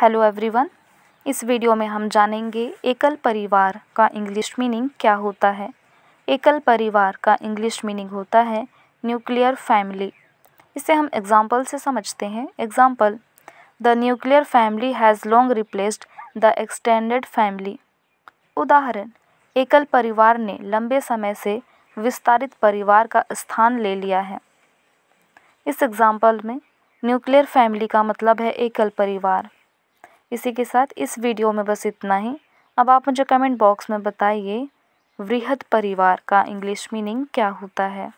hello everyone इस video में हम जानेंगे एकल परिवार का इंग्लिश मीनिंग क्या होता है एकल परिवार का इंग्लिश मीनिंग होता है न्यूक्लियर फैमिली इसे हम एग्जाम्पल से समझते हैं example the nuclear family has long replaced the extended family उदाहरण एकल परिवार ने लंबे समय से विस्तारित परिवार का स्थान ले लिया है इस एग्ज़ाम्पल में न्यूक्लियर फैमिली का मतलब है एकल परिवार इसी के साथ इस वीडियो में बस इतना ही अब आप मुझे कमेंट बॉक्स में बताइए वृहद परिवार का इंग्लिश मीनिंग क्या होता है